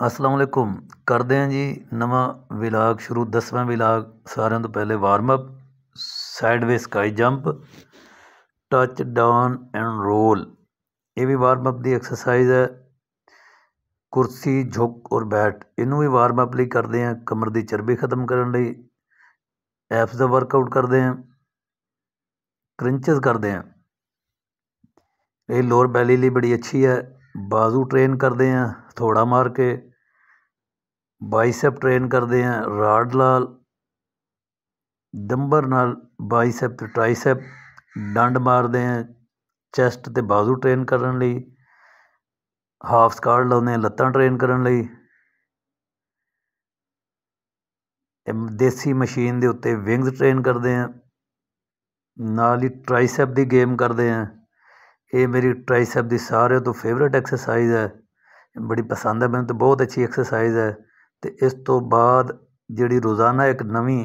अस्सलाम करते हैं जी नवा विलाग शुरू दसवें विलाग सारे तो पहले warm up sky jump touch down and roll ये भी वार्म की एक्सरसाइज है कुर्सी झुक और बैठ इनू भी वार्म लिए करते हैं कमर की चर्बी खत्म करने एप्स का वर्कआउट करते हैं क्रंचस करते हैं ये लोअर बैली लिए बड़ी अच्छी है ਬਾਜ਼ੂ ਟ੍ਰੇਨ ਕਰਦੇ ਆ ਥੋੜਾ ਮਾਰ ਕੇ ਬਾਈਸੈਪ ਟ੍ਰੇਨ ਕਰਦੇ ਆ ਰਾਡ ਨਾਲ ਦੰਬਰ ਨਾਲ ਬਾਈਸੈਪ ਤੇ ਟ੍ਰਾਈਸੈਪ ਡੰਡ ਮਾਰਦੇ ਆ ਚੈਸਟ ਤੇ ਬਾਜ਼ੂ ਟ੍ਰੇਨ ਕਰਨ ਲਈ ਹਾਫ ਸਕਾਰਡ ਲਾਉਂਦੇ ਲੱਤਾਂ ਟ੍ਰੇਨ ਕਰਨ ਲਈ ਦੇਸੀ ਮਸ਼ੀਨ ਦੇ ਉੱਤੇ ਵਿੰਗਸ ਟ੍ਰੇਨ ਕਰਦੇ ਆ ਨਾਲ ਹੀ ਟ੍ਰਾਈਸੈਪ ਦੀ ਗੇਮ ਕਰਦੇ ਆ ਇਹ ਮੇਰੀ ਟ੍ਰਾਈਸੈਪ ਦੀ ਸਾਰਿਆਂ ਤੋਂ ਫੇਵਰਿਟ ਐਕਸਰਸਾਈਜ਼ ਹੈ ਬੜੀ ਪਸੰਦ ਹੈ ਮੈਨੂੰ ਤਾਂ ਬਹੁਤ ਅੱਛੀ ਐਕਸਰਸਾਈਜ਼ ਹੈ ਤੇ ਇਸ ਤੋਂ ਬਾਅਦ ਜਿਹੜੀ ਰੋਜ਼ਾਨਾ ਇੱਕ ਨਵੀਂ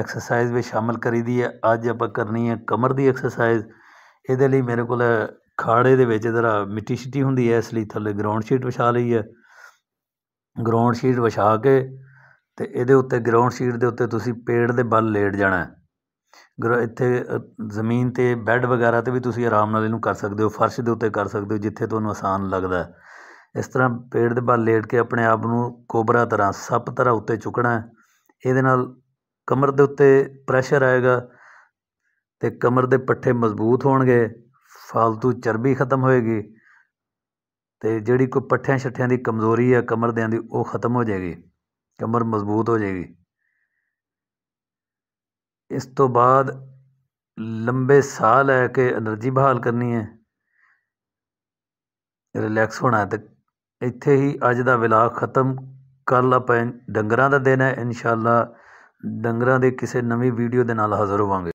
ਐਕਸਰਸਾਈਜ਼ ਵਿੱਚ ਸ਼ਾਮਲ ਕਰੀਦੀ ਹੈ ਅੱਜ ਆਪਾਂ ਕਰਨੀ ਹੈ ਕਮਰ ਦੀ ਐਕਸਰਸਾਈਜ਼ ਇਹਦੇ ਲਈ ਮੇਰੇ ਕੋਲ ਖਾੜੇ ਦੇ ਵਿੱਚ ਜਰਾ ਮਿੱਟੀ ਸ਼ਿੱਟੀ ਹੁੰਦੀ ਹੈ ਇਸ ਲਈ ਥੱਲੇ ਗਰਾਊਂਡ ਸ਼ੀਟ ਵਿਛਾ ਲਈ ਹੈ ਗਰਾਊਂਡ ਸ਼ੀਟ ਵਿਛਾ ਕੇ ਤੇ ਇਹਦੇ ਉੱਤੇ ਗਰਾਊਂਡ ਸ਼ੀਟ ਦੇ ਉੱਤੇ ਤੁਸੀਂ ਪੇੜ ਦੇ ਬਲ ਲੇਟ ਜਾਣਾ ਗਰ ਇੱਥੇ ਜ਼ਮੀਨ 'ਤੇ ਬੈੱਡ ਵਗੈਰਾ 'ਤੇ ਵੀ ਤੁਸੀਂ ਆਰਾਮ ਨਾਲ ਇਹਨੂੰ ਕਰ ਸਕਦੇ ਹੋ ਫਰਸ਼ ਦੇ ਉੱਤੇ ਕਰ ਸਕਦੇ ਹੋ ਜਿੱਥੇ ਤੁਹਾਨੂੰ ਆਸਾਨ ਲੱਗਦਾ ਇਸ ਤਰ੍ਹਾਂ ਪੇੜ ਦੇ ਬਲ ਲੇਟ ਕੇ ਆਪਣੇ ਆਪ ਨੂੰ ਕੋਬਰਾ ਤਰ੍ਹਾਂ ਸੱਪ ਤਰ੍ਹਾਂ ਉੱਤੇ ਚੁੱਕਣਾ ਇਹਦੇ ਨਾਲ ਕਮਰ ਦੇ ਉੱਤੇ ਪ੍ਰੈਸ਼ਰ ਆਏਗਾ ਅਤੇ ਕਮਰ ਦੇ ਪੱਠੇ ਮਜ਼ਬੂਤ ਹੋਣਗੇ ਫालतू ਚਰਬੀ ਖਤਮ ਹੋਏਗੀ ਅਤੇ ਜਿਹੜੀ ਕੋਈ ਪੱਠਿਆਂ ਛੱਠਿਆਂ ਦੀ ਕਮਜ਼ੋਰੀ ਹੈ ਕਮਰ ਦਿਆਂ ਦੀ ਉਹ ਖਤਮ ਹੋ ਜਾਏਗੀ ਕਮਰ ਮਜ਼ਬੂਤ ਹੋ ਜਾਏਗੀ ਇਸ ਤੋਂ ਬਾਅਦ ਲੰਬੇ ਸਾਹ ਲੈ ਕੇ એનર્ਜੀ ਬਹਾਲ ਕਰਨੀ ਹੈ ਰਿਲੈਕਸ ਹੋਣਾ ਤੇ ਇੱਥੇ ਹੀ ਅੱਜ ਦਾ ਵਿਲਾਗ ਖਤਮ ਕੱਲ ਆਪਾਂ ਡੰਗਰਾਂ ਦਾ ਦਿਨ ਹੈ ਇਨਸ਼ਾਅੱਲਾ ਡੰਗਰਾਂ ਦੇ ਕਿਸੇ ਨਵੀਂ ਵੀਡੀਓ ਦੇ ਨਾਲ ਹਾਜ਼ਰ ਹੋਵਾਂਗੇ